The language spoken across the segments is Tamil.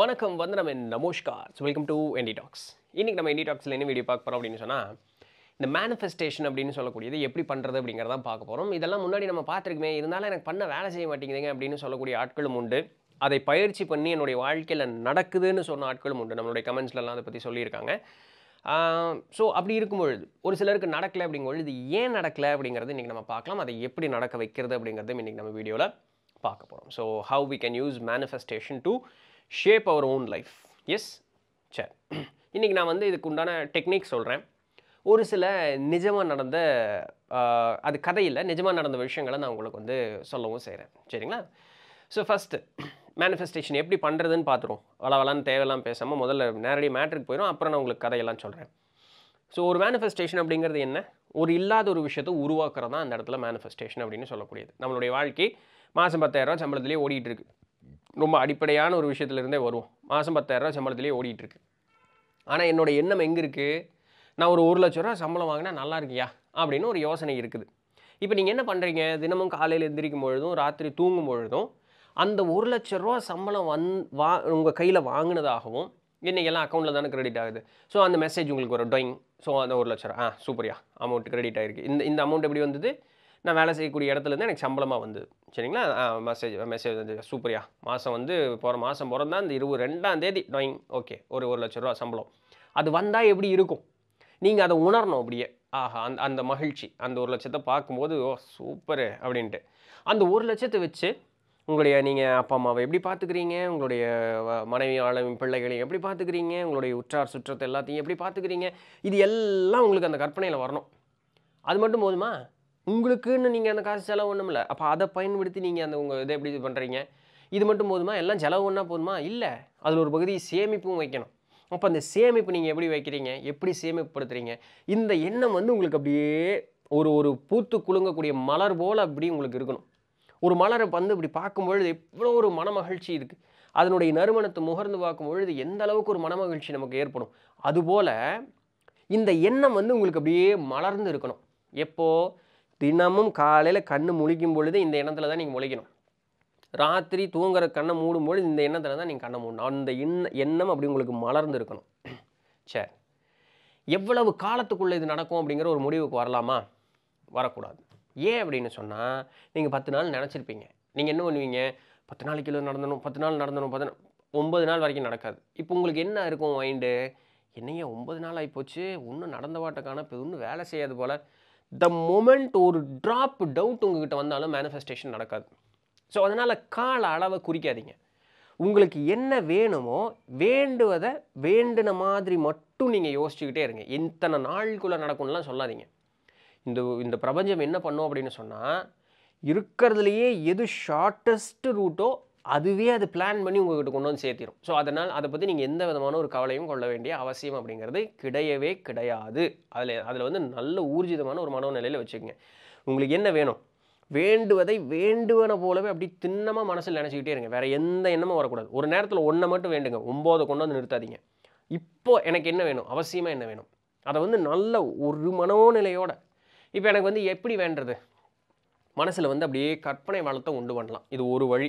வணக்கம் வந்து நம்ம நமோஷ்கார் so welcome to ND talks இன்றைக்கி நம்ம என்டி டாக்ஸில் என்ன வீடியோ பார்க்க போகிறோம் அப்படின்னு சொன்னால் இந்த மேனிஃபெஸ்டேஷன் அப்படின்னு சொல்லக்கூடியது எப்படி பண்ணுறது அப்படிங்கிறதான் பார்க்க போகிறோம் இதெல்லாம் முன்னாடி நம்ம பார்த்துருக்குமே இருந்தாலும் எனக்கு பண்ண வேலை செய்ய மாட்டேங்குதுங்க அப்படின்னு சொல்லக்கூடிய ஆட்களும் உண்டு அதை பயிற்சி பண்ணி என்னுடைய வாழ்க்கையில் நடக்குதுன்னு சொன்ன ஆட்களும் உண்டு நம்மளுடைய கமெண்ட்ஸ்லலாம் அதை பற்றி சொல்லியிருக்காங்க ஸோ அப்படி இருக்கும்பொழுது ஒரு சிலருக்கு நடக்கலை அப்படிங்கும்பொழுது ஏன் நடக்கலை அப்படிங்கிறது இன்றைக்கி நம்ம பார்க்கலாம் அதை எப்படி நடக்க வைக்கிறது அப்படிங்கிறதும் இன்றைக்கி நம்ம வீடியோவில் பார்க்க போகிறோம் so how we can use manifestation to shape our own life yes sir இன்றைக்கி நான் வந்து இதுக்கு உண்டான டெக்னிக் சொல்கிறேன் ஒரு சில நிஜமாக நடந்த அது கதையில் நிஜமாக நடந்த விஷயங்களை நான் உங்களுக்கு வந்து சொல்லவும் செய்கிறேன் சரிங்களா ஸோ ஃபஸ்ட்டு மேனிஃபெஸ்டேஷன் எப்படி பண்ணுறதுன்னு பார்த்துருவோம் வளவலான்னு தேவையெல்லாம் பேசாமல் முதல்ல நேரடி மேட்ருக்கு போயிடும் அப்புறம் நான் உங்களுக்கு கதையெல்லாம் சொல்கிறேன் ஸோ ஒரு மேனிஃபெஸ்டேஷன் அப்படிங்கிறது என்ன ஒரு இல்லாத ஒரு விஷயத்தை உருவாக்குறது தான் அந்த இடத்துல மேனிஃபெஸ்டேஷன் அப்படின்னு சொல்லக்கூடியது நம்மளுடைய வாழ்க்கை மாதம் பத்தாயிரரூவா சம்பளத்துலேயே ஓடிட்டுருக்கு இருக்குது ரொம்ப அடிப்படையான ஒரு விஷயத்துலேருந்தே வரும் மாதம் பத்தாயிரரூவா சம்பளத்துலேயே ஓடிட்டுருக்கு ஆனால் என்னோடய எண்ணம் எங்கே இருக்குது நான் ஒரு ஒரு லட்ச ரூபா சம்பளம் வாங்கினா நல்லா இருக்கியா அப்படின்னு ஒரு யோசனை இருக்குது இப்போ நீங்கள் என்ன பண்ணுறீங்க தினமும் காலையில் எந்திரிக்கும் பொழுதும் ராத்திரி தூங்கும் பொழுதும் அந்த ஒரு லட்ச ரூபா சம்பளம் வந் வா உங்கள் கையில் வாங்கினதாகவும் இன்றைக்கெல்லாம் அக்கௌண்ட்டில் தானே கிரெடிட் ஆகுது ஸோ அந்த மெசேஜ் உங்களுக்கு ஒரு டொயிங் ஸோ அந்த ஒரு லட்ச ரூபா ஆ சூப்பரியா அமௌண்ட் கிரெடிட் ஆகிருக்கு இந்த இந்த அமௌண்ட் எப்படி வந்தது நான் வேலை செய்யக்கூடிய இடத்துலேருந்து எனக்கு சம்பளமாக வந்தது சரிங்களா மெசேஜ் மெசேஜ் வந்து சூப்பரியா மாதம் வந்து போகிற மாதம் பிறந்தா இந்த இருபது ரெண்டாம் தேதி ட்ராயிங் ஓகே ஒரு ஒரு லட்ச ரூபா சம்பளம் அது வந்தால் எப்படி இருக்கும் நீங்கள் அதை உணரணும் அப்படியே ஆஹா அந்த அந்த மகிழ்ச்சி அந்த ஒரு லட்சத்தை பார்க்கும்போது ஓ சூப்பரு அப்படின்ட்டு அந்த ஒரு லட்சத்தை வச்சு உங்களுடைய நீங்கள் அப்பா அம்மாவை எப்படி பார்த்துக்கிறீங்க உங்களுடைய மனைவி ஆளும் பிள்ளைகளையும் எப்படி பார்த்துக்கிறீங்க உங்களுடைய உற்றார் சுற்றத்தை எல்லாத்தையும் எப்படி பார்த்துக்கிறீங்க இது எல்லாம் உங்களுக்கு அந்த கற்பனையில் வரணும் அது மட்டும் போதுமா உங்களுக்குன்னு நீங்கள் அந்த காசு செலவு ஒன்றும் இல்லை அப்போ அதை பயன்படுத்தி நீங்கள் அந்த உங்கள் இதை எப்படி இது பண்ணுறீங்க இது மட்டும் போதுமா எல்லாம் செலவு ஒன்றா போதுமா இல்லை அதில் ஒரு பகுதி சேமிப்பும் வைக்கணும் அப்போ அந்த சேமிப்பு நீங்கள் எப்படி வைக்கிறீங்க எப்படி சேமிப்புப்படுத்துறீங்க இந்த எண்ணம் வந்து உங்களுக்கு அப்படியே ஒரு ஒரு பூத்து குலுங்கக்கூடிய மலர் போல் அப்படி உங்களுக்கு இருக்கணும் ஒரு மலரை வந்து இப்படி பார்க்கும்பொழுது எவ்வளோ ஒரு மனமகிழ்ச்சி இருக்குது அதனுடைய நறுமணத்தை முகர்ந்து பார்க்கும் பொழுது எந்த அளவுக்கு ஒரு மனமகிழ்ச்சி நமக்கு ஏற்படும் அதுபோல் இந்த எண்ணம் வந்து உங்களுக்கு அப்படியே மலர்ந்து இருக்கணும் எப்போது தினமும் காலையில் கண் முழிக்கும் பொழுது இந்த எண்ணத்தில் தான் நீங்கள் முழிக்கணும் ராத்திரி தூங்குற கண்ணை மூடும் பொழுது இந்த எண்ணத்தில் தான் நீங்கள் கண்ணை மூடணும் அந்த இன்ன எண்ணம் அப்படி உங்களுக்கு மலர்ந்து இருக்கணும் சரி எவ்வளவு காலத்துக்குள்ளே இது நடக்கும் அப்படிங்கிற ஒரு முடிவுக்கு வரலாமா வரக்கூடாது ஏன் அப்படின்னு சொன்னால் நீங்கள் பத்து நாள் நினச்சிருப்பீங்க நீங்கள் என்ன பண்ணுவீங்க பத்து நாளைக்கு கிலோ நடந்தணும் பத்து நாள் நடந்தணும் பத்து ஒம்பது நாள் வரைக்கும் நடக்காது இப்போ உங்களுக்கு என்ன இருக்கும் மைண்டு என்னையே ஒம்பது நாள் ஆகிப்போச்சு ஒன்றும் நடந்த வாட்டக்கான இப்போ ஒன்றும் வேலை செய்யாது போல் த மொமெண்ட் ஒரு ட்ராப் டவுட் உங்ககிட்ட வந்தாலும் மேனிஃபெஸ்டேஷன் நடக்காது ஸோ அதனால் கால அளவை குறிக்காதீங்க உங்களுக்கு என்ன வேணுமோ வேண்டுவதை வேண்டின மாதிரி மட்டும் நீங்கள் யோசிச்சுக்கிட்டே இருங்க இத்தனை நாளுக்குள்ளே நடக்கும்லாம் சொல்லாதீங்க இந்த இந்த பிரபஞ்சம் என்ன பண்ணும் அப்படின்னு சொன்னால் இருக்கிறதுலையே எது ஷார்ட்டஸ்ட் ரூட்டோ அதுவே அது பிளான் பண்ணி உங்கள்கிட்ட கொண்டு வந்து சேர்த்திடும் ஸோ அதனால் அதை பற்றி நீங்கள் எந்த விதமான ஒரு கவலையும் கொள்ள வேண்டிய அவசியம் அப்படிங்கிறது கிடையவே கிடையாது அதில் அதில் வந்து நல்ல ஊர்ஜிதமான ஒரு நிலையில் வச்சுக்கோங்க உங்களுக்கு என்ன வேணும் வேண்டுவதை வேண்டுவன போலவே அப்படி திண்ணமாக மனசில் நினச்சிக்கிட்டே இருங்க வேறு எந்த எண்ணமும் வரக்கூடாது ஒரு நேரத்தில் ஒன்றை மட்டும் வேண்டுங்க ஒம்போதை கொண்டு வந்து நிறுத்தாதீங்க இப்போ எனக்கு என்ன வேணும் அவசியமாக என்ன வேணும் அதை வந்து நல்ல ஒரு மனோநிலையோடு இப்போ எனக்கு வந்து எப்படி வேண்டுறது மனசில் வந்து அப்படியே கற்பனை வளத்தை உண்டு பண்ணலாம் இது ஒரு வழி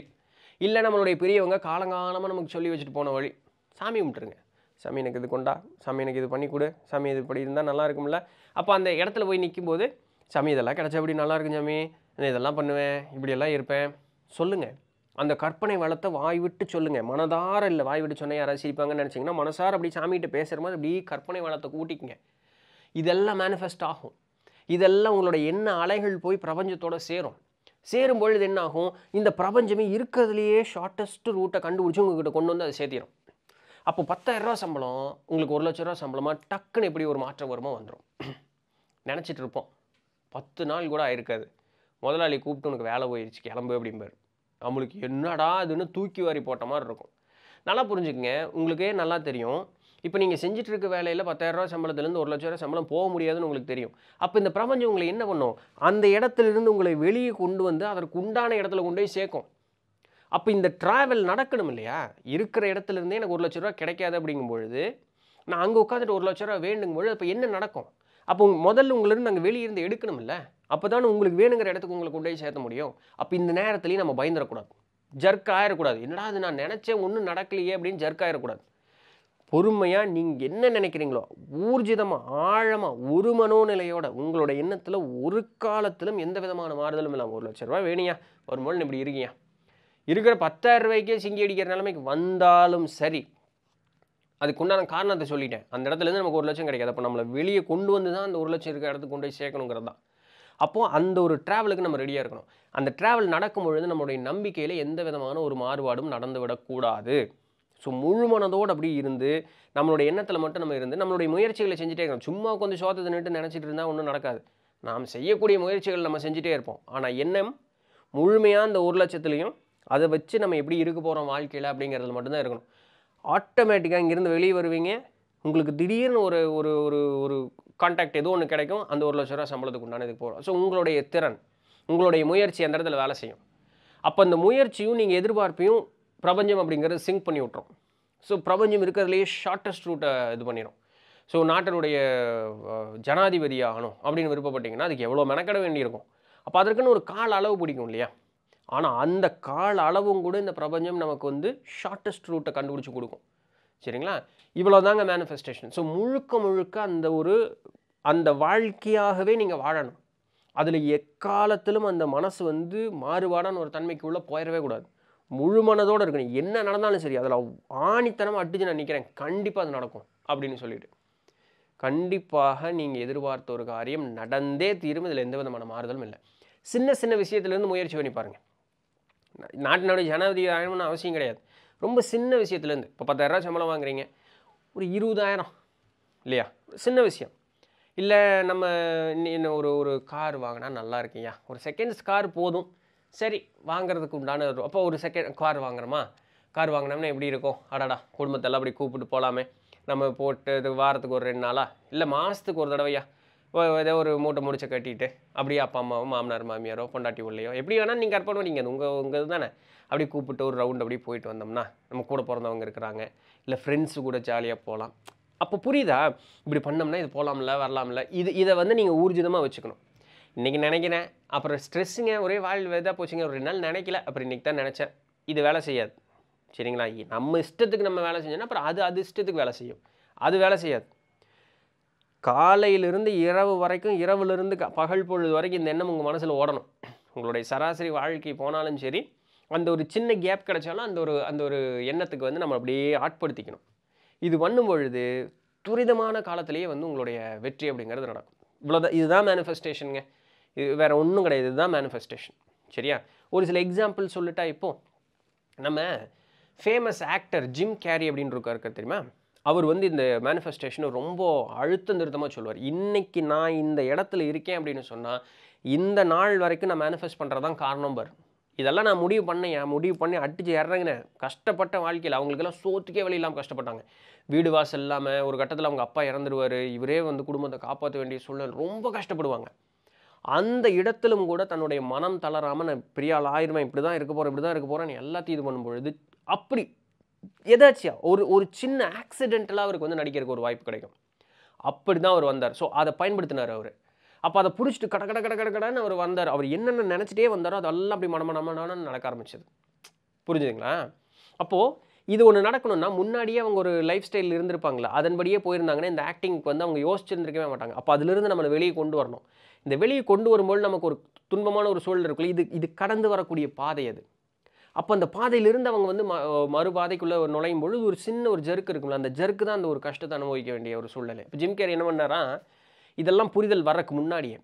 இல்லை நம்மளுடைய பெரியவங்க காலங்காலமாக நமக்கு சொல்லி வச்சுட்டு போன வழி சாமி கும்பிட்டுருங்க சாமி எனக்கு இது கொண்டா சாமி எனக்கு இது பண்ணி கொடு சாமி இது இப்படி இருந்தால் நல்லா இருக்கும்ல அப்போ அந்த இடத்துல போய் நிற்கும்போது சாமி இதெல்லாம் கிடச்சபடி நல்லா இருக்கும் சாமி இதெல்லாம் பண்ணுவேன் இப்படியெல்லாம் இருப்பேன் சொல்லுங்கள் அந்த கற்பனை வளத்தை வாய் விட்டு சொல்லுங்கள் மனதார இல்லை வாய் விட்டு சொன்னால் யாராவது சிரிப்பாங்கன்னு நினச்சிங்கன்னா மனசார அப்படி சாமிகிட்ட பேசுகிற மாதிரி அப்படி கற்பனை வளத்தை கூட்டிக்கங்க இதெல்லாம் மேனிஃபெஸ்ட் ஆகும் இதெல்லாம் உங்களோட எண்ண அலைகள் போய் பிரபஞ்சத்தோடு சேரும் சேரும் பொழுது என்னாகும் இந்த பிரபஞ்சமே இருக்கிறதுலையே ஷார்ட்டஸ்ட் ரூட்டை கண்டுபிடிச்சி உங்ககிட்ட கொண்டு வந்து அதை சேர்த்திடும் அப்போ பத்தாயிரரூவா சம்பளம் உங்களுக்கு ஒரு லட்ச ரூபா சம்பளமாக டக்குன்னு எப்படி ஒரு மாற்றம் வருமோ வந்துடும் நினச்சிட்டு இருப்போம் பத்து நாள் கூட ஆயிருக்காது முதலாளி கூப்பிட்டு உனக்கு வேலை போயிடுச்சு கிளம்பு அப்படிம்பார் நம்மளுக்கு என்னடா அதுன்னு தூக்கி வாரி போட்ட மாதிரி இருக்கும் நல்லா புரிஞ்சுக்கங்க உங்களுக்கே நல்லா தெரியும் இப்போ நீங்கள் செஞ்சுட்டு இருக்க வேலையில் பத்தாயிரரூவா சம்பளத்துலேருந்து ஒரு லட்ச ரூபா சம்பளம் போக முடியாதுன்னு உங்களுக்கு தெரியும் அப்போ இந்த பிரபஞ்சம் உங்களை என்ன பண்ணும் அந்த இடத்துலேருந்து உங்களை வெளியே கொண்டு வந்து அதற்கு உண்டான இடத்துல கொண்டு போய் சேர்க்கும் அப்போ இந்த ட்ராவல் நடக்கணும் இல்லையா இருக்கிற இடத்துலேருந்தே எனக்கு ஒரு லட்ச ரூபா கிடைக்காது அப்படிங்கும் பொழுது நான் அங்கே உட்காந்துட்டு ஒரு லட்ச ரூபா வேண்டுங்கும் பொழுது அப்போ என்ன நடக்கும் அப்போ முதல்ல உங்களிருந்து நாங்கள் வெளியிருந்து இல்லை அப்போ தான் உங்களுக்கு வேணுங்கிற இடத்துக்கு உங்களை கொண்டு போய் சேர்த்த முடியும் அப்போ இந்த நேரத்துலையும் நம்ம பயந்துடக்கூடாது ஜர்க் ஆயிடக்கூடாது என்னடா அது நான் நினச்சேன் ஒன்றும் நடக்கலையே அப்படின்னு ஜர்க் ஆயிடக்கூடாது பொறுமையாக நீங்கள் என்ன நினைக்கிறீங்களோ ஊர்ஜிதமாக ஆழமாக ஒரு மனோநிலையோட உங்களோட எண்ணத்தில் ஒரு காலத்திலும் எந்த விதமான மாறுதலும் இல்லாமல் ஒரு லட்ச ரூபா வேணியா ஒரு மூலம் இப்படி இருக்கீங்க இருக்கிற பத்தாயிரம் ரூபாய்க்கே சிங்கி அடிக்கிற நிலைமைக்கு வந்தாலும் சரி அதுக்குண்டான காரணத்தை சொல்லிட்டேன் அந்த இடத்துலேருந்து நமக்கு ஒரு லட்சம் கிடைக்காது அப்போ நம்மளை வெளியே கொண்டு வந்து தான் அந்த ஒரு லட்சம் இருக்கிற இடத்துக்கு கொண்டு போய் சேர்க்கணுங்கிறது தான் அப்போது அந்த ஒரு ட்ராவலுக்கு நம்ம ரெடியாக இருக்கணும் அந்த ட்ராவல் நடக்கும் பொழுது நம்மளுடைய நம்பிக்கையில் எந்த விதமான ஒரு மாறுபாடும் நடந்துவிடக்கூடாது ஸோ முழு மனதோடு அப்படி இருந்து நம்மளுடைய எண்ணத்தில் மட்டும் நம்ம இருந்து நம்மளுடைய முயற்சிகளை செஞ்சுட்டே இருக்கோம் சும்மா கொஞ்சம் சோத்தத்தை நின்று நினச்சிட்டு இருந்தால் ஒன்றும் நடக்காது நாம் செய்யக்கூடிய முயற்சிகள் நம்ம செஞ்சுட்டே இருப்போம் ஆனால் எண்ணம் முழுமையாக அந்த ஒரு லட்சத்துலேயும் அதை வச்சு நம்ம எப்படி இருக்க போகிறோம் வாழ்க்கையில் அப்படிங்கிறது மட்டும்தான் இருக்கணும் ஆட்டோமேட்டிக்காக இங்கேருந்து வெளியே வருவீங்க உங்களுக்கு திடீர்னு ஒரு ஒரு ஒரு ஒரு கான்டாக்ட் ஏதோ ஒன்று கிடைக்கும் அந்த ஒரு லட்ச ரூபா சம்பளத்துக்கு உண்டான இதுக்கு போகிறோம் ஸோ உங்களுடைய திறன் உங்களுடைய முயற்சி அந்த இடத்துல வேலை செய்யும் அப்போ அந்த முயற்சியும் நீங்கள் எதிர்பார்ப்பையும் பிரபஞ்சம் அப்படிங்கிறத சிங்க் பண்ணி விட்டுரும் ஸோ பிரபஞ்சம் இருக்கிறதுலேயே ஷார்ட்டஸ்ட் ரூட்டை இது பண்ணிடும் ஸோ நாட்டினுடைய ஜனாதிபதி ஆகணும் அப்படின்னு விருப்பப்பட்டிங்கன்னா அதுக்கு எவ்வளோ மெனக்கட வேண்டியிருக்கும் அப்போ அதற்குன்னு ஒரு கால அளவு பிடிக்கும் இல்லையா ஆனால் அந்த கால அளவும் கூட இந்த பிரபஞ்சம் நமக்கு வந்து ஷார்ட்டஸ்ட் ரூட்டை கண்டுபிடிச்சி கொடுக்கும் சரிங்களா இவ்வளோ தாங்க மேனிஃபெஸ்டேஷன் ஸோ முழுக்க முழுக்க அந்த ஒரு அந்த வாழ்க்கையாகவே நீங்கள் வாழணும் அதில் எக்காலத்திலும் அந்த மனசு வந்து மாறுபாடான ஒரு தன்மைக்கு உள்ளே போயிடவே கூடாது முழு மனதோடு இருக்கணும் என்ன நடந்தாலும் சரி அதில் ஆணித்தனமாக அடிச்சு நான் நிற்கிறேன் கண்டிப்பாக அது நடக்கும் அப்படின்னு சொல்லிட்டு கண்டிப்பாக நீங்கள் எதிர்பார்த்த ஒரு காரியம் நடந்தே தீரும் இதில் எந்த விதமான மாறுதலும் இல்லை சின்ன சின்ன விஷயத்துலேருந்து முயற்சி பண்ணி பாருங்கள் நாட்டினுடைய ஜனாதிபதி ஆகணும்னு அவசியம் கிடையாது ரொம்ப சின்ன விஷயத்துலேருந்து இப்போ பத்தாயிரரூவா சம்பளம் வாங்குறீங்க ஒரு இருபதாயிரம் இல்லையா சின்ன விஷயம் இல்லை நம்ம இன்னும் ஒரு ஒரு கார் வாங்கினா நல்லா இருக்குயா ஒரு செகண்ட்ஸ் கார் போதும் சரி வாங்குறதுக்கு உண்டான அப்போ ஒரு செகண்ட் கார் வாங்குறோமா கார் வாங்கினோம்னா எப்படி இருக்கும் அடாடா குடும்பத்தெல்லாம் அப்படி கூப்பிட்டு போகலாமே நம்ம போட்டு இது வாரத்துக்கு ஒரு ரெண்டு நாளா இல்லை மாதத்துக்கு ஒரு தடவையா ஏதோ ஒரு மூட்டை முடிச்ச கட்டிட்டு அப்படியே அப்பா அம்மாவோ மாமனார் மாமியாரோ பொண்டாட்டி உள்ளையோ எப்படி வேணால் நீங்கள் கற்பனை நீங்கள் உங்கள் உங்கள் தானே அப்படி கூப்பிட்டு ஒரு ரவுண்ட் அப்படியே போயிட்டு வந்தோம்னா நம்ம கூட பிறந்தவங்க இருக்கிறாங்க இல்லை ஃப்ரெண்ட்ஸு கூட ஜாலியாக போகலாம் அப்போ புரியுதா இப்படி பண்ணோம்னா இது போகலாம்ல வரலாம்ல இது இதை வந்து நீங்கள் ஊர்ஜிதமாக வச்சுக்கணும் இன்றைக்கி நினைக்கிறேன் அப்புறம் ஸ்ட்ரெஸ்ஸுங்க ஒரே வாழ்வு இதாக போச்சுங்க ஒரு நாள் நினைக்கல அப்புறம் இன்றைக்கி தான் நினச்சேன் இது வேலை செய்யாது சரிங்களா நம்ம இஷ்டத்துக்கு நம்ம வேலை செஞ்சோன்னா அப்புறம் அது அது இஷ்டத்துக்கு வேலை செய்யும் அது வேலை செய்யாது காலையிலிருந்து இரவு வரைக்கும் இரவுலேருந்து பகல் பொழுது வரைக்கும் இந்த எண்ணம் உங்கள் மனசில் ஓடணும் உங்களுடைய சராசரி வாழ்க்கை போனாலும் சரி அந்த ஒரு சின்ன கேப் கிடைச்சாலும் அந்த ஒரு அந்த ஒரு எண்ணத்துக்கு வந்து நம்ம அப்படியே ஆட்படுத்திக்கணும் இது பண்ணும் பொழுது துரிதமான காலத்திலேயே வந்து உங்களுடைய வெற்றி அப்படிங்கிறது நடக்கும் இவ்வளோதான் இதுதான் மேனிஃபெஸ்டேஷனுங்க இது வேறு ஒன்றும் கிடையாது இதுதான் மேனிஃபெஸ்டேஷன் சரியா ஒரு சில எக்ஸாம்பிள் சொல்லிட்டா இப்போது நம்ம ஃபேமஸ் ஆக்டர் ஜிம் கேரி அப்படின்னு இருக்க தெரியுமா அவர் வந்து இந்த மேனிஃபெஸ்டேஷனை ரொம்ப அழுத்த நிறுத்தமாக சொல்லுவார் இன்றைக்கி நான் இந்த இடத்துல இருக்கேன் அப்படின்னு சொன்னால் இந்த நாள் வரைக்கும் நான் மேனிஃபெஸ்ட் தான் காரணம் பார் இதெல்லாம் நான் முடிவு பண்ணேன் முடிவு பண்ணி அடித்து இறங்கினேன் கஷ்டப்பட்ட வாழ்க்கையில் அவங்களுக்கெல்லாம் சோத்துக்கே வழி இல்லாமல் கஷ்டப்பட்டாங்க வீடு வாசல் இல்லாமல் ஒரு கட்டத்தில் அவங்க அப்பா இறந்துடுவார் இவரே வந்து குடும்பத்தை காப்பாற்ற வேண்டிய சூழ்நிலை ரொம்ப கஷ்டப்படுவாங்க அந்த இடத்திலும் கூட தன்னுடைய மனம் தளராமல் நான் பெரியால் ஆயிருவேன் இப்படி தான் இருக்க போகிறேன் இப்படி தான் இருக்க போகிறேன் எல்லாத்தையும் இது பண்ணும்பொழுது அப்படி எதாச்சியா ஒரு ஒரு சின்ன ஆக்சிடென்டலாக அவருக்கு வந்து நடிக்கிறதுக்கு ஒரு வாய்ப்பு கிடைக்கும் அப்படி தான் அவர் வந்தார் ஸோ அதை பயன்படுத்தினார் அவர் அப்போ அதை பிடிச்சிட்டு கட கட கட கடைன்னு அவர் வந்தார் அவர் என்னென்ன நினச்சிட்டே வந்தாரோ அதெல்லாம் அப்படி மனமனமான நடக்க ஆரம்பிச்சது புரிஞ்சுதுங்களா அப்போது இது ஒன்று நடக்கணும்னா முன்னாடியே அவங்க ஒரு லைஃப் ஸ்டைல் இருந்திருப்பாங்களா அதன்படியே போயிருந்தாங்கன்னா இந்த ஆக்டிங்க்கு வந்து அவங்க யோசிச்சிருந்திருக்கவே மாட்டாங்க அப்போ அதிலிருந்து நம்மளை வெளியே கொண்டு வரணும் இந்த வெளியே கொண்டு வரும்போது நமக்கு ஒரு துன்பமான ஒரு சூழல் இருக்குல்ல இது இது கடந்து வரக்கூடிய பாதை அது அப்போ அந்த பாதையிலிருந்து அவங்க வந்து ம மறுபாதைக்குள்ளே நுழையும் பொழுது ஒரு சின்ன ஒரு ஜெருக்கு இருக்கும்ல அந்த ஜெருக்கு தான் அந்த ஒரு கஷ்டத்தை அனுபவிக்க வேண்டிய ஒரு சூழ்நிலை இப்போ ஜிம் கேர் என்ன பண்ணாரா இதெல்லாம் புரிதல் வரக்கு முன்னாடியே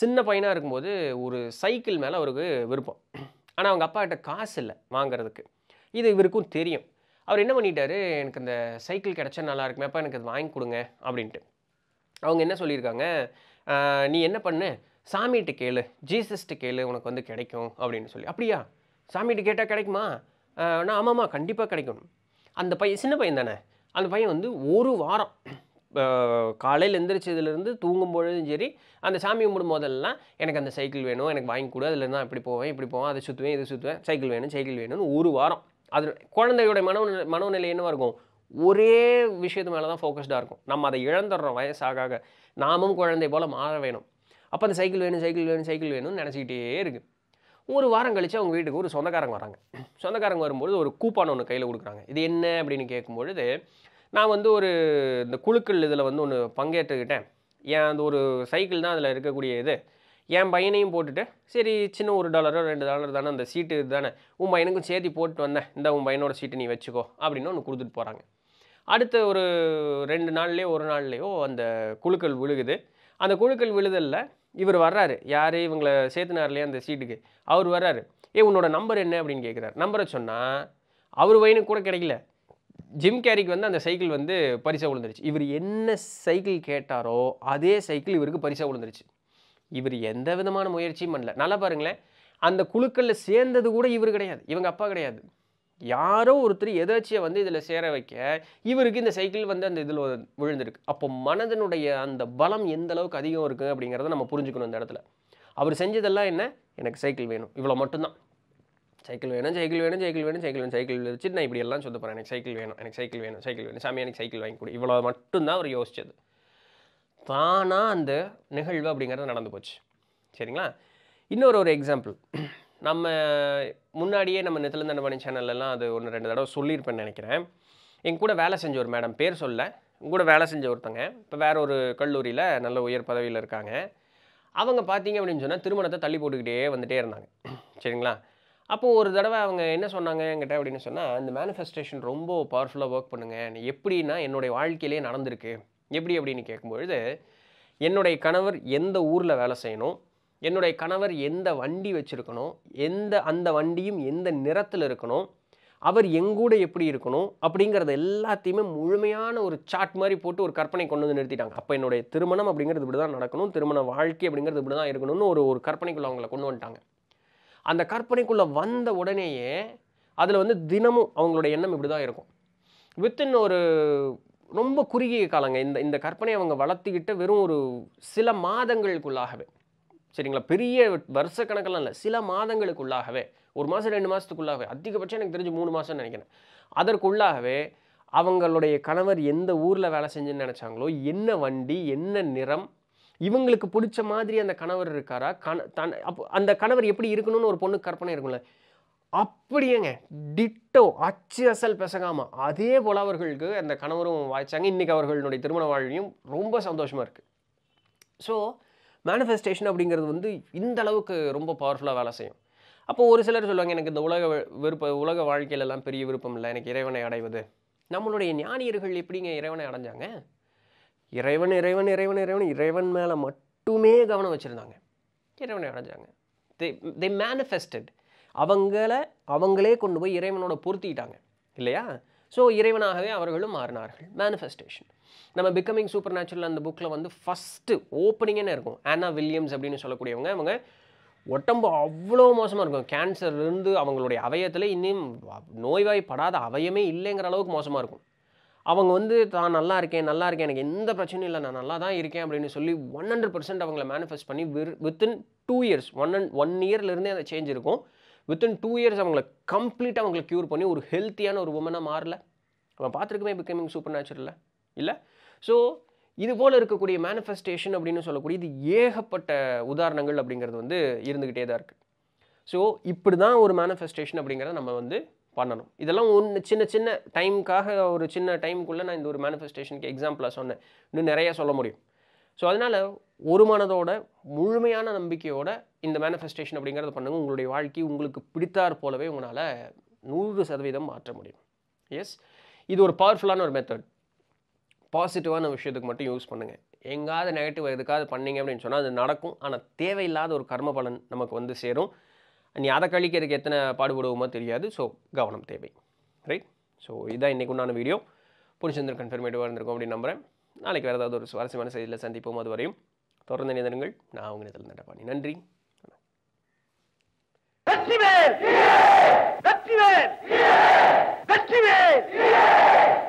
சின்ன பையனாக இருக்கும்போது ஒரு சைக்கிள் மேலே அவருக்கு விருப்பம் ஆனால் அவங்க அப்பாக்கிட்ட காசு இல்லை வாங்கிறதுக்கு இது இவருக்கும் தெரியும் அவர் என்ன பண்ணிட்டாரு எனக்கு அந்த சைக்கிள் கிடச்சா நல்லா இருக்குமே அப்போ எனக்கு அது வாங்கி கொடுங்க அப்படின்ட்டு அவங்க என்ன சொல்லியிருக்காங்க நீ என்ன பண்ணு சாமிகிட்ட கேளு ஜீசஸ்ட்டு கேளு உனக்கு வந்து கிடைக்கும் அப்படின்னு சொல்லி அப்படியா சாமிகிட்ட கேட்டால் கிடைக்குமா நான் ஆமாம்மா கண்டிப்பாக கிடைக்கும் அந்த பையன் சின்ன பையன் தானே அந்த பையன் வந்து ஒரு வாரம் காலையில் எந்திரிச்சதுலேருந்து தூங்கும்பொழுதும் சரி அந்த சாமி கும்பிடும் போதெல்லாம் எனக்கு அந்த சைக்கிள் வேணும் எனக்கு வாங்கி கொடு அதில் தான் இப்படி போவேன் இப்படி போவேன் அதை சுற்றுவேன் இதை சுற்றுவேன் சைக்கிள் வேணும் சைக்கிள் வேணும்னு ஒரு வாரம் அது குழந்தையோட மனோ மனோநிலை என்னவாக இருக்கும் ஒரே விஷயத்து மேலே தான் ஃபோக்கஸ்டாக இருக்கும் நம்ம அதை இழந்துடுறோம் வயசாக நாமும் குழந்தை போல் மாற வேணும் அப்போ அந்த சைக்கிள் வேணும் சைக்கிள் வேணும் சைக்கிள் வேணும்னு நினச்சிக்கிட்டே இருக்குது ஒரு வாரம் கழித்து அவங்க வீட்டுக்கு ஒரு சொந்தக்காரங்க வராங்க சொந்தக்காரங்க வரும்போது ஒரு கூப்பான் ஒன்று கையில் கொடுக்குறாங்க இது என்ன அப்படின்னு கேட்கும்பொழுது நான் வந்து ஒரு இந்த குழுக்கள் இதில் வந்து ஒன்று பங்கேற்றுக்கிட்டேன் ஏன் அந்த ஒரு சைக்கிள் தான் அதில் இருக்கக்கூடிய இது என் பையனையும் போட்டுட்டு சரி சின்ன ஒரு டாலரோ ரெண்டு டாலர் தானே அந்த சீட்டு தானே உன் பையனுக்கும் சேர்த்து போட்டு வந்தேன் இந்த உன் பையனோட சீட்டு நீ வச்சுக்கோ அப்படின்னு ஒன்று கொடுத்துட்டு போகிறாங்க அடுத்த ஒரு ரெண்டு நாள்லேயோ ஒரு நாள்லேயோ அந்த குழுக்கள் விழுகுது அந்த குழுக்கள் விழுதலில் இவர் வர்றாரு யார் இவங்களை சேர்த்துனார்லையே அந்த சீட்டுக்கு அவர் வர்றாரு ஏ உன்னோட நம்பர் என்ன அப்படின்னு கேட்குறாரு நம்பரை சொன்னால் அவர் வயனுக்கு கூட கிடைக்கல ஜிம் கேரிக்கு வந்து அந்த சைக்கிள் வந்து பரிசாக விழுந்துருச்சு இவர் என்ன சைக்கிள் கேட்டாரோ அதே சைக்கிள் இவருக்கு பரிசாக விழுந்துருச்சு இவர் எந்த விதமான முயற்சியும் பண்ணல நல்லா பாருங்களேன் அந்த குழுக்களில் சேர்ந்தது கூட இவர் கிடையாது இவங்க அப்பா கிடையாது யாரோ ஒருத்தர் எதாச்சியை வந்து இதில் சேர வைக்க இவருக்கு இந்த சைக்கிள் வந்து அந்த இதில் விழுந்திருக்கு அப்போ மனதனுடைய அந்த பலம் எந்த அளவுக்கு அதிகம் இருக்குது அப்படிங்கிறத நம்ம புரிஞ்சுக்கணும் இந்த இடத்துல அவர் செஞ்சதெல்லாம் என்ன எனக்கு சைக்கிள் வேணும் இவ்வளோ மட்டும்தான் சைக்கிள் வேணும் சைக்கிள் வேணும் சைக்கிள் வேணும் சைக்கிள் வேணும் சைக்கிள் வச்சு நான் இப்படி எல்லாம் சொல்ல போகிறேன் எனக்கு சைக்கிள் வேணும் எனக்கு சைக்கிள் வேணும் சைக்கிள் வேணும் சாமி எனக்கு சைக்கிள் வாங்கி கொடு இவ்வளோ மட்டும்தான் அவர் யோசிச்சது தானாக அந்த நிகழ்வு அப்படிங்கிறது நடந்து போச்சு சரிங்களா இன்னொரு ஒரு எக்ஸாம்பிள் நம்ம முன்னாடியே நம்ம நித்திலந்தண்டமணி சேனல்லலாம் அது ஒன்று ரெண்டு தடவை சொல்லியிருப்பேன்னு நினைக்கிறேன் என் கூட வேலை செஞ்ச ஒரு மேடம் பேர் சொல்ல கூட வேலை செஞ்ச ஒருத்தங்க இப்போ வேறு ஒரு கல்லூரியில் நல்ல உயர் பதவியில் இருக்காங்க அவங்க பார்த்தீங்க அப்படின்னு சொன்னால் திருமணத்தை தள்ளி போட்டுக்கிட்டே வந்துகிட்டே இருந்தாங்க சரிங்களா அப்போது ஒரு தடவை அவங்க என்ன சொன்னாங்க என்கிட்ட அப்படின்னு சொன்னால் இந்த மேனிஃபெஸ்டேஷன் ரொம்ப பவர்ஃபுல்லாக ஒர்க் பண்ணுங்கள் எப்படின்னா என்னுடைய வாழ்க்கையிலே நடந்திருக்கு எப்படி அப்படின்னு கேட்கும்பொழுது என்னுடைய கணவர் எந்த ஊரில் வேலை செய்யணும் என்னுடைய கணவர் எந்த வண்டி வச்சுருக்கணும் எந்த அந்த வண்டியும் எந்த நிறத்தில் இருக்கணும் அவர் எங்கூட எப்படி இருக்கணும் அப்படிங்கிறது எல்லாத்தையுமே முழுமையான ஒரு சாட் மாதிரி போட்டு ஒரு கற்பனை கொண்டு வந்து நிறுத்திட்டாங்க அப்போ என்னுடைய திருமணம் அப்படிங்கிறது இப்படி தான் நடக்கணும் திருமண வாழ்க்கை அப்படிங்கிறது இப்படி தான் இருக்கணும்னு ஒரு ஒரு கற்பனைக்குள்ளே அவங்கள கொண்டு வந்துட்டாங்க அந்த கற்பனைக்குள்ளே வந்த உடனேயே அதில் வந்து தினமும் அவங்களோட எண்ணம் இப்படி தான் இருக்கும் வித்தின் ஒரு ரொம்ப குறுகிய காலங்க இந்த இந்த கற்பனையை அவங்க வளர்த்திக்கிட்டு வெறும் ஒரு சில மாதங்களுக்குள்ளாகவே சரிங்களா பெரிய வருஷக்கணக்கெல்லாம் இல்லை சில மாதங்களுக்குள்ளாகவே ஒரு மாதம் ரெண்டு மாதத்துக்குள்ளாகவே அதிகபட்சம் எனக்கு தெரிஞ்சு மூணு மாதம்னு நினைக்கிறேன் அதற்குள்ளாகவே அவங்களுடைய கணவர் எந்த ஊரில் வேலை செஞ்சுன்னு நினச்சாங்களோ என்ன வண்டி என்ன நிறம் இவங்களுக்கு பிடிச்ச மாதிரி அந்த கணவர் இருக்காரா கண தன் அப்போ அந்த கணவர் எப்படி இருக்கணும்னு ஒரு பொண்ணு கற்பனை இருக்கும்ல அப்படியேங்க டிட்டோ அச்சு அசல் பெசகாம அதே போல் அவர்களுக்கு அந்த கணவரும் வாய்ச்சாங்க இன்றைக்கி அவர்களுடைய திருமண வாழ்வையும் ரொம்ப சந்தோஷமாக இருக்குது ஸோ மேனிஃபெஸ்டேஷன் அப்படிங்கிறது வந்து இந்த அளவுக்கு ரொம்ப பவர்ஃபுல்லாக வேலை செய்யும் அப்போது ஒரு சிலர் சொல்லுவாங்க எனக்கு இந்த உலக விருப்ப உலக வாழ்க்கையிலலாம் பெரிய விருப்பம் இல்லை எனக்கு இறைவனை அடைவது நம்மளுடைய ஞானியர்கள் எப்படிங்க இறைவனை அடைஞ்சாங்க இறைவன் இறைவன் இறைவன் இறைவன் இறைவன் மேலே மட்டுமே கவனம் வச்சுருந்தாங்க இறைவனை அடைஞ்சாங்க தே தே மேனிஃபெஸ்டட் அவங்கள அவங்களே கொண்டு போய் இறைவனோட பொருத்திட்டாங்க இல்லையா ஸோ இறைவனாகவே அவர்களும் மாறினார்கள் மேனிஃபெஸ்டேஷன் நம்ம பிகமிங் சூப்பர் நேச்சுரல் அந்த புக்கில் வந்து ஃபஸ்ட்டு ஓப்பனிங்கன்னு இருக்கும் ஆனா வில்லியம்ஸ் அப்படின்னு சொல்லக்கூடியவங்க அவங்க உடம்பு அவ்வளோ மோசமாக இருக்கும் கேன்சர் இருந்து அவங்களுடைய அவயத்தில் இன்னும் நோய்வாய்ப்படாத அவயமே இல்லைங்கிற அளவுக்கு மோசமாக இருக்கும் அவங்க வந்து தான் நல்லா இருக்கேன் நல்லா இருக்கேன் எனக்கு எந்த பிரச்சனையும் இல்லை நான் நல்லா தான் இருக்கேன் அப்படின்னு சொல்லி ஒன் ஹண்ட்ரட் பர்சன்ட் அவங்கள மேனிஃபெஸ்ட் பண்ணி within two years one and ஒன் இயர்லேருந்தே அந்த சேஞ்ச் இருக்கும் வித்தின் டூ இயர்ஸ் அவங்கள கம்ப்ளீட்டாக அவங்களை க்யூர் பண்ணி ஒரு ஹெல்த்தியான ஒரு உமனாக மாறல அவன் பார்த்துருக்குமே பிகமிங் சூப்பர் நேச்சுரலில் இல்லை ஸோ இது போல் இருக்கக்கூடிய மேனிஃபெஸ்டேஷன் அப்படின்னு சொல்லக்கூடிய இது ஏகப்பட்ட உதாரணங்கள் அப்படிங்கிறது வந்து இருந்துக்கிட்டே தான் இருக்குது ஸோ இப்படி தான் ஒரு மேனிஃபெஸ்டேஷன் அப்படிங்கிறத நம்ம வந்து பண்ணணும் இதெல்லாம் ஒன்று சின்ன சின்ன டைமுக்காக ஒரு சின்ன டைமுக்குள்ளே நான் இந்த ஒரு மேனிஃபெஸ்டேஷனுக்கு எக்ஸாம்பிளாக சொன்னேன் இன்னும் நிறையா சொல்ல முடியும் ஸோ அதனால் ஒரு மனதோட முழுமையான நம்பிக்கையோட இந்த மேனிஃபெஸ்டேஷன் அப்படிங்கிறத பண்ணுங்க உங்களுடைய வாழ்க்கை உங்களுக்கு பிடித்தார் போலவே உங்களால் நூறு சதவீதம் மாற்ற முடியும் எஸ் இது ஒரு பவர்ஃபுல்லான ஒரு மெத்தட் பாசிட்டிவான விஷயத்துக்கு மட்டும் யூஸ் பண்ணுங்கள் எங்காவது நெகட்டிவ் எதுக்காவது பண்ணிங்க அப்படின்னு சொன்னால் அது நடக்கும் ஆனால் தேவையில்லாத ஒரு கர்ம பலன் நமக்கு வந்து சேரும் நீ அதை கழிக்கிறதுக்கு எத்தனை பாடுபடுவோமோ தெரியாது ஸோ கவனம் தேவை ரைட் ஸோ இதுதான் இன்றைக்கு உண்டான வீடியோ பிடிச்சிருந்திருக்கு கன்ஃபர்மேட்டிவாக இருந்திருக்கும் அப்படின்னு நம்புகிறேன் நாளைக்கு வேறு ஏதாவது ஒரு சுவாரஸ்யமான செய்தியில் சந்திப்போம் அது வரையும் தொடர்ந்து இணைந்திருங்கள் நான் அவங்க இதில் நடப்பாணி நன்றி வெற்றிவேல் வெற்றிவேல் வெற்றிவேல்